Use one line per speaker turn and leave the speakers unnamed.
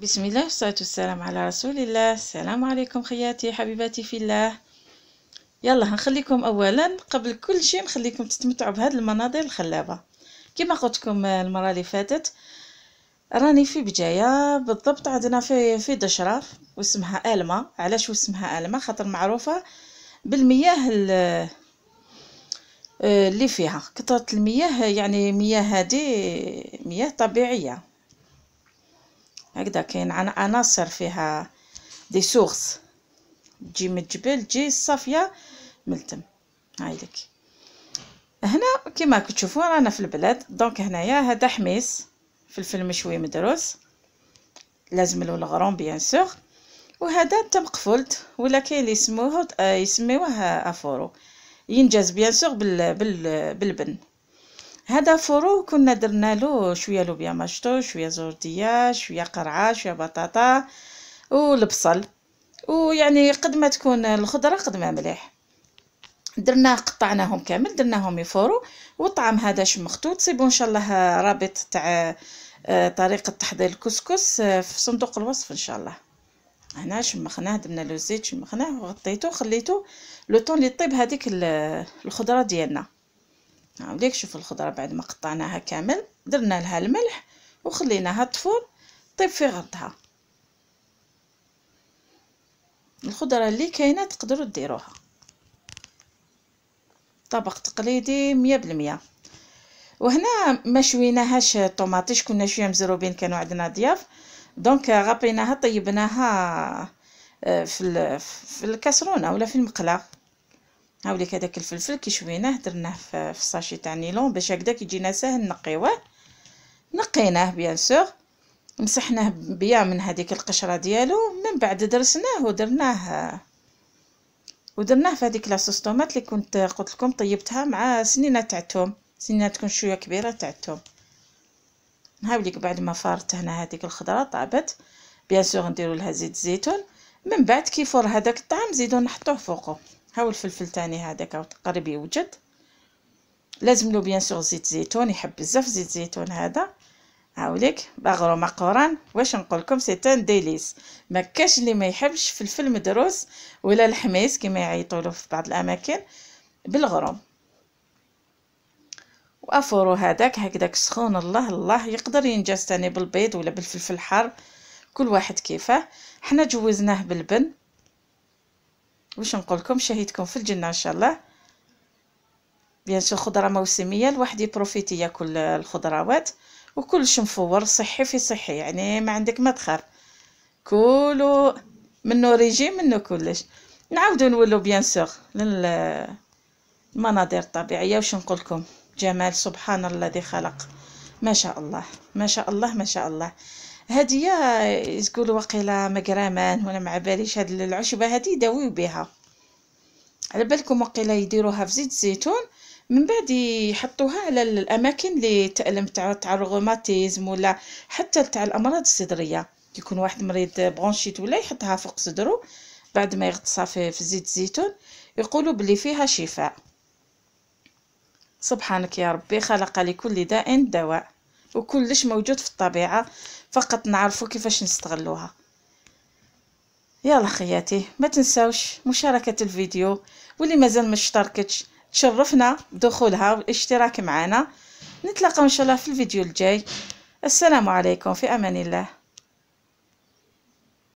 بسم الله والصلاة والسلام على رسول الله السلام عليكم خياتي حبيباتي في الله يلا هنخليكم اولا قبل كل شيء نخليكم تتمتعوا بهاد المناظر الخلابه كما قلت لكم المره اللي فاتت راني في بجايه بالضبط عندنا في في دشراف واسمها المه علاش اسمها الما خاطر معروفه بالمياه اللي فيها كثره المياه يعني مياه هذه مياه طبيعيه هكذا كاين عناصر فيها دي سورس تجي من الجبل تجي صافيه من التم هايدك هنا كما كتشوفوا رانا في البلاد دونك هنايا هذا حميص فلفل مشوي مدروس لازم له الغرون بيان سور وهذا التم قفلت ولا كاين اللي يسموه آه، يسميوه افورو ينجز بيان سور بال... بال... بالبن هذا فرو كنا درنا له شويه لوبيا مشطو شويه زرديه شويه قرعه شويه بطاطا والبصل ويعني قد ما تكون الخضره قد ما مليح درنا قطعناهم كامل درناهم يفوروا وطعم هذا شمختو تصيبوا ان شاء الله رابط تاع آه، طريقه تحضير الكسكس آه، في صندوق الوصف ان شاء الله هنا شمخناه درنا له الزيت شمخناه وغطيته خليته لو طون اللي طيب هذيك الخضره ديالنا هاوليك شوفوا الخضره بعد ما قطعناها كامل درنا لها الملح وخليناها تفور طيب في غطها الخضره اللي كاينه تقدروا ديروها طبق تقليدي مية بالمية وهنا ما شويناهاش طوماطيش كنا شويه مزروبين كانوا عندنا ضياف دونك غبيناها طيبناها آه، في في الكاسرونه ولا في المقله ها هذاك الفلفل كي شويناه درناه في الساشي تاع النيلون باش هكذا كيجينا ساهل نقيوه نقيناه بيان سور مسحناه بيان من هذيك القشره ديالو من بعد درسناه ودرناه ودرناه في هذيك لاصوص طوماط اللي كنت قلت لكم طيبتها مع سنينه تاع الثوم سنينه تكون شويه كبيره تاع الثوم نهاوليك بعد ما فارت هنا هذيك الخضره طابت بيان سور نديروا لها زيت الزيتون من بعد كيفور هذاك الطعم زيدو نحطوه فوقه هاو الفلفل تاني هذاك تقرب يوجد لازم له بيان سور زيت زيتون يحب بزاف زيت زيتون هذا هاوليك باغرو مقوران واش نقول لكم سي تان ديليس ما كاش اللي ما يحبش فلفل مدروس ولا الحميس كما يعيطوا في بعض الاماكن بالغروم وافورو هذاك هكذاك سخون الله الله يقدر ينجز تاني بالبيض ولا بالفلفل الحار كل واحد كيفاه حنا جوزناه بالبن واش نقول لكم شهيدكم في الجنه ان شاء الله بيان سو خضره موسميه الواحد يبروفيتي ياكل الخضروات وكلش مفور صحي في صحي يعني ما عندك ما تخاف كلو منو ريجيم منو كلش نعاودو نولو بيان سور للمناظر الطبيعيه واش نقول لكم جمال سبحان الذي خلق ما شاء الله ما شاء الله ما شاء الله هادية تقول وقيله مقرامان ولا ما عباليش هاد العشبه هادي يداويو بها على بالكم واقيلا يديروها في زيت الزيتون من بعد يحطوها على الاماكن اللي تالم تاع تاع الروماتيزم ولا حتى تاع الامراض الصدريه يكون واحد مريض برونشيت ولا يحطها فوق صدره بعد ما يغطسها في, في زيت الزيتون يقولوا بلي فيها شفاء سبحانك يا ربي خلق لكل داء دواء وكلش موجود في الطبيعه فقط نعرفوا كيفاش نستغلوها يلا خياتي ما تنساوش مشاركة الفيديو واللي مازال ما اشتركتش تشرفنا بدخولها والاشتراك معنا نتلاقاو ان شاء الله في الفيديو الجاي السلام عليكم في امان الله